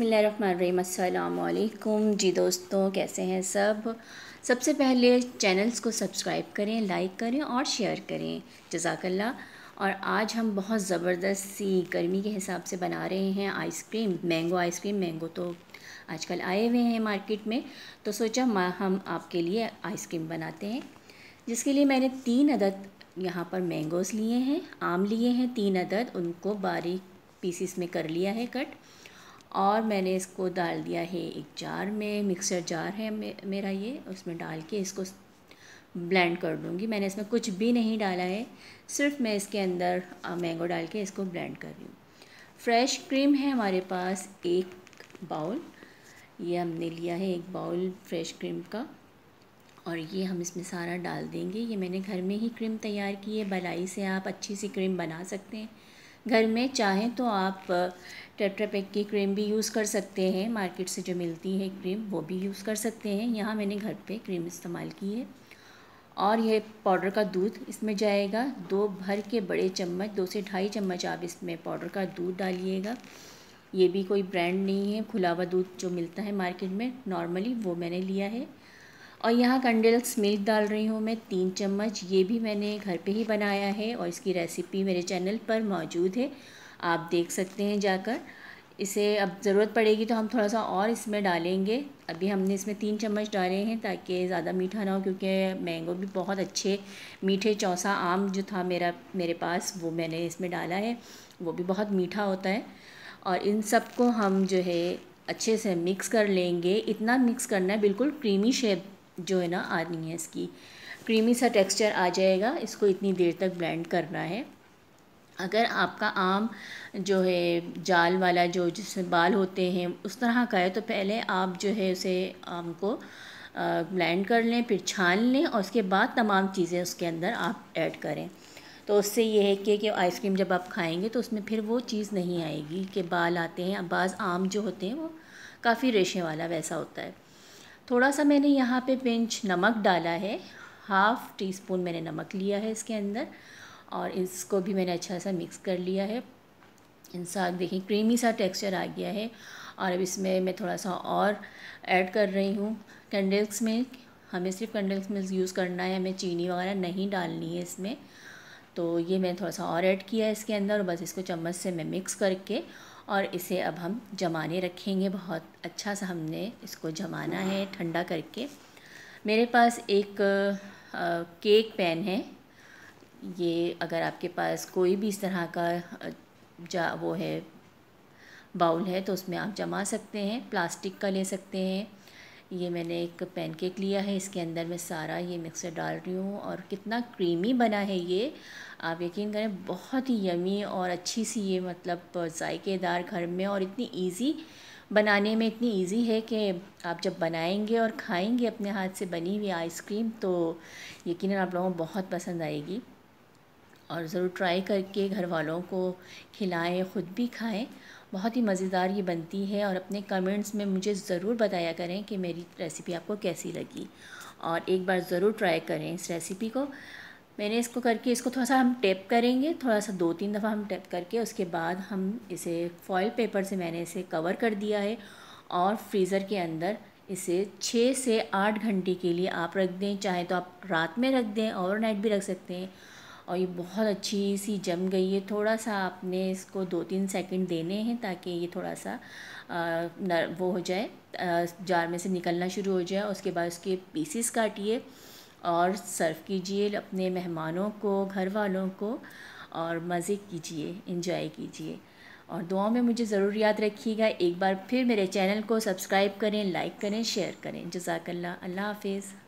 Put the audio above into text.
अल्लाम जी दोस्तों कैसे हैं सब सबसे पहले चैनल्स को सब्सक्राइब करें लाइक करें और शेयर करें जजाकल्ला और आज हम बहुत ज़बरदस्त सी गर्मी के हिसाब से बना रहे हैं आइसक्रीम मैंगो आइसक्रीम मैंगो तो आजकल आए हुए हैं मार्केट में तो सोचा हम आपके लिए आइसक्रीम बनाते हैं जिसके लिए मैंने तीन अदद यहाँ पर मैंगोज़ लिए हैं आम लिए हैं तीन अदद उनको बारीक पीसीस में कर लिया है कट और मैंने इसको डाल दिया है एक जार में मिक्सर जार है मे, मेरा ये उसमें डाल के इसको ब्लेंड कर दूँगी मैंने इसमें कुछ भी नहीं डाला है सिर्फ मैं इसके अंदर मैंगो डाल के इसको ब्लेंड कर रही हूँ फ्रेश क्रीम है हमारे पास एक बाउल ये हमने लिया है एक बाउल फ्रेश क्रीम का और ये हम इसमें सारा डाल देंगे ये मैंने घर में ही क्रीम तैयार की है बलाई से आप अच्छी सी क्रीम बना सकते हैं घर में चाहें तो आप टेट्रापैक की क्रीम भी यूज़ कर सकते हैं मार्केट से जो मिलती है क्रीम वो भी यूज़ कर सकते हैं यहाँ मैंने घर पे क्रीम इस्तेमाल की है और यह पाउडर का दूध इसमें जाएगा दो भर के बड़े चम्मच दो से ढाई चम्मच आप इसमें पाउडर का दूध डालिएगा ये भी कोई ब्रांड नहीं है खुला हुआ दूध जो मिलता है मार्केट में नॉर्मली वो मैंने लिया है और यहाँ कंडल्स मिल्क डाल रही हूँ मैं तीन चम्मच ये भी मैंने घर पे ही बनाया है और इसकी रेसिपी मेरे चैनल पर मौजूद है आप देख सकते हैं जाकर इसे अब ज़रूरत पड़ेगी तो हम थोड़ा सा और इसमें डालेंगे अभी हमने इसमें तीन चम्मच डाले हैं ताकि ज़्यादा मीठा ना हो क्योंकि मैंगो भी बहुत अच्छे मीठे चौसा आम जो था मेरा मेरे पास वो मैंने इसमें डाला है वो भी बहुत मीठा होता है और इन सब को हम जो है अच्छे से मिक्स कर लेंगे इतना मिक्स करना है बिल्कुल क्रीमी शेप जो है ना आनी है इसकी क्रीमी सा टेक्सचर आ जाएगा इसको इतनी देर तक ब्लेंड करना है अगर आपका आम जो है जाल वाला जो जिसमें बाल होते हैं उस तरह का है तो पहले आप जो है उसे आम को ब्लेंड कर लें फिर छान लें और उसके बाद तमाम चीज़ें उसके अंदर आप ऐड करें तो उससे यह है कि, कि आइसक्रीम जब आप खाएंगे तो उसमें फिर वो चीज़ नहीं आएगी कि बाल आते हैं बाज़ आम जो होते हैं वो काफ़ी रेशे वाला वैसा होता है थोड़ा सा मैंने यहाँ पे पिंच नमक डाला है हाफ़ टी स्पून मैंने नमक लिया है इसके अंदर और इसको भी मैंने अच्छा सा मिक्स कर लिया है इन साग देखिए क्रीमी सा टेक्सचर आ गया है और अब इसमें मैं थोड़ा सा और ऐड कर रही हूँ कैंडल्स में हमें सिर्फ कंडेल्स में यूज़ करना है हमें चीनी वगैरह नहीं डालनी है इसमें तो ये मैंने थोड़ा सा और ऐड किया है इसके अंदर और बस इसको चम्मच से मैं मिक्स करके और इसे अब हम जमाने रखेंगे बहुत अच्छा सा हमने इसको जमाना है ठंडा करके मेरे पास एक आ, केक पैन है ये अगर आपके पास कोई भी इस तरह का जा वो है बाउल है तो उसमें आप जमा सकते हैं प्लास्टिक का ले सकते हैं ये मैंने एक पैनकेक लिया है इसके अंदर मैं सारा ये मिक्सर डाल रही हूँ और कितना क्रीमी बना है ये आप यकीन करें बहुत ही यमी और अच्छी सी ये मतलब जायकेदार घर में और इतनी ईजी बनाने में इतनी इजी है कि आप जब बनाएंगे और खाएंगे अपने हाथ से बनी हुई आइसक्रीम तो यकीन आप लोगों को बहुत पसंद आएगी और ज़रूर ट्राई करके घर वालों को खिलाएं ख़ुद भी खाएं बहुत ही मज़ेदार ये बनती है और अपने कमेंट्स में मुझे ज़रूर बताया करें कि मेरी रेसिपी आपको कैसी लगी और एक बार ज़रूर ट्राई करें इस रेसिपी को मैंने इसको करके इसको थोड़ा सा हम टेप करेंगे थोड़ा सा दो तीन दफ़ा हम टेप करके उसके बाद हम इसे फॉयल पेपर से मैंने इसे कवर कर दिया है और फ्रीज़र के अंदर इसे छः से आठ घंटे के लिए आप रख दें चाहे तो आप रात में रख दें ओवरनाइट भी रख सकते हैं और ये बहुत अच्छी सी जम गई है थोड़ा सा आपने इसको दो तीन सेकंड देने हैं ताकि ये थोड़ा सा नर, वो हो जाए जार में से निकलना शुरू हो जाए उसके बाद उसके पीसीस काटिए और सर्व कीजिए अपने मेहमानों को घर वालों को और मज़े कीजिए इंजॉय कीजिए और दुआओं में मुझे ज़रूर याद रखिएगा एक बार फिर मेरे चैनल को सब्सक्राइब करें लाइक करें शेयर करें जजाकल्ला अल्लाह हाफिज़